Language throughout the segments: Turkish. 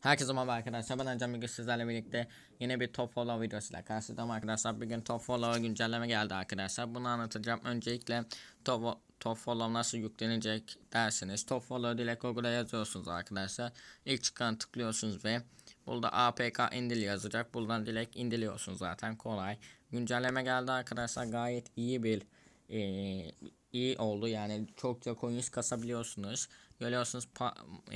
Herkese merhaba arkadaşlar ben Ercan bugün sizlerle birlikte yine bir top follow videosuyla karşınızdayım arkadaşlar bugün top follow güncelleme geldi arkadaşlar bunu anlatacağım öncelikle top, top follow nasıl yüklenecek dersiniz top follow dile google'a yazıyorsunuz arkadaşlar ilk çıkan tıklıyorsunuz ve burada apk indil yazacak buradan dilek indiliyorsunuz zaten kolay güncelleme geldi arkadaşlar gayet iyi bir e, iyi oldu. Yani çokça coins kasabiliyorsunuz. Görüyorsunuz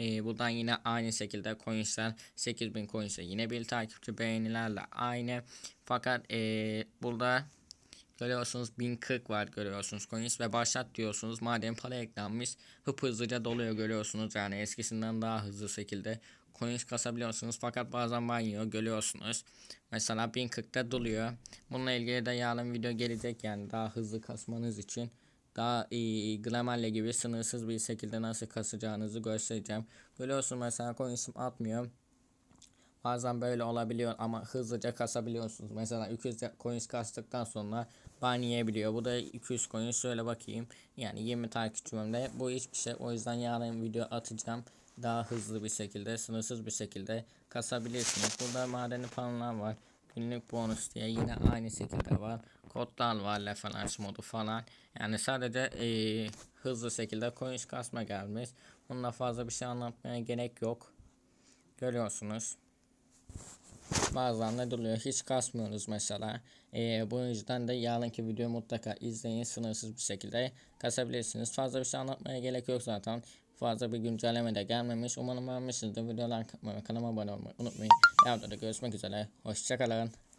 e, buradan yine aynı şekilde coinsler 8000 coins'e yine bir takipçi beğenilerle aynı. Fakat e, burada Görüyorsunuz 1040 var görüyorsunuz coins ve başlat diyorsunuz. Madem para eklenmiş hıp hızlıca doluyor görüyorsunuz. Yani eskisinden daha hızlı şekilde coins kasabiliyorsunuz. Fakat bazen banyo görüyorsunuz. Mesela 1040'da doluyor. Bununla ilgili de yarın video gelecek yani daha hızlı kasmanız için. Daha iyi glamerle gibi sınırsız bir şekilde nasıl kasacağınızı göstereceğim. Görüyorsunuz mesela coins'im atmıyor. Bazen böyle olabiliyor ama hızlıca kasabiliyorsunuz. Mesela 200 coins kastıktan sonra ban yiyebiliyor. Bu da 200 coins şöyle bakayım. Yani 20 takipçimde bu hiçbir şey. O yüzden yarın video atacağım. Daha hızlı bir şekilde sınırsız bir şekilde kasabilirsiniz. Burada madeni falan var. Günlük bonus diye yine aynı şekilde var. Kodlar var referans modu falan. Yani sadece ee, hızlı şekilde coins kasma gelmiş. Bununla fazla bir şey anlatmaya gerek yok. Görüyorsunuz bazen ne duruyor hiç kasmıyoruz mesela. Ee, bu yüzden de yarınki videoyu mutlaka izleyin sınırsız bir şekilde kasabilirsiniz. Fazla bir şey anlatmaya gerek yok zaten. Fazla bir güncelleme de gelmemiş. Umarım beğenmişsinizdir. Videolar kanalıma abone olmayı unutmayın. Yarın görüşmek üzere. Hoşçakalın.